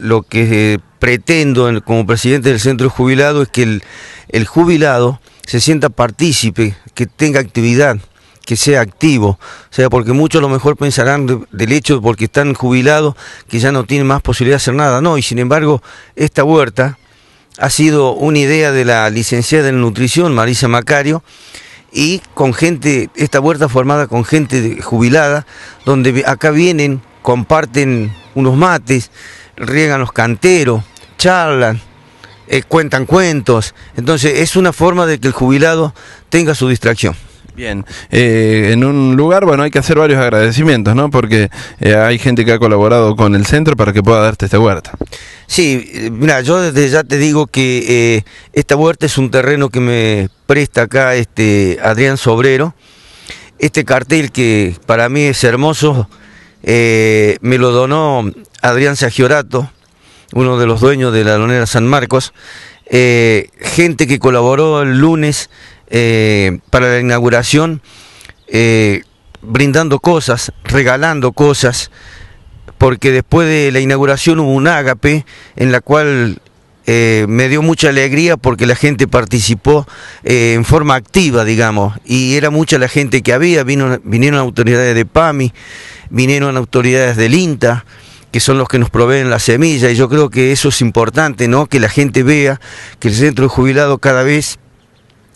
Lo que pretendo como presidente del centro jubilado es que el, jubilado se sienta partícipe, que tenga actividad, que sea activo. O sea, porque muchos a lo mejor pensarán del hecho de porque están jubilados que ya no tienen más posibilidad de hacer nada. No, y sin embargo, esta huerta ha sido una idea de la licenciada en nutrición, Marisa Macario, y con gente, esta huerta formada con gente jubilada, donde acá vienen, comparten unos mates, riegan los canteros, charlan, eh, cuentan cuentos. Entonces es una forma de que el jubilado tenga su distracción. Bien, eh, en un lugar, bueno, hay que hacer varios agradecimientos, ¿no? Porque eh, hay gente que ha colaborado con el centro para que pueda darte esta huerta. Sí, mira, yo desde ya te digo que esta huerta es un terreno que me presta acá este Adrián Sobrero. Este cartel que para mí es hermoso, eh, me lo donó Adrián Sagiorato, uno de los dueños de la Lonera San Marcos, eh, gente que colaboró el lunes eh, para la inauguración, brindando cosas, regalando cosas, porque después de la inauguración hubo un ágape en la cual me dio mucha alegría porque la gente participó en forma activa, digamos, y era mucha la gente que había, vino, vinieron autoridades de PAMI, vinieron autoridades del INTA, que son los que nos proveen la semilla, y yo creo que eso es importante, ¿no? Que la gente vea que el centro de jubilado cada vez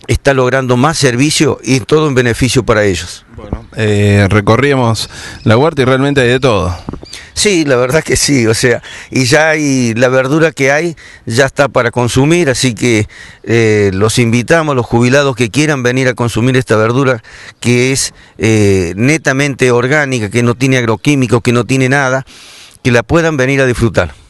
está logrando más servicio y todo un beneficio para ellos. Bueno, eh, recorríamos la huerta y realmente hay de todo. Sí, la verdad que sí, o sea, y ya hay, la verdura que hay ya está para consumir, así que eh, los invitamos, los jubilados que quieran venir a consumir esta verdura que es eh, netamente orgánica, que no tiene agroquímicos, que no tiene nada, que la puedan venir a disfrutar.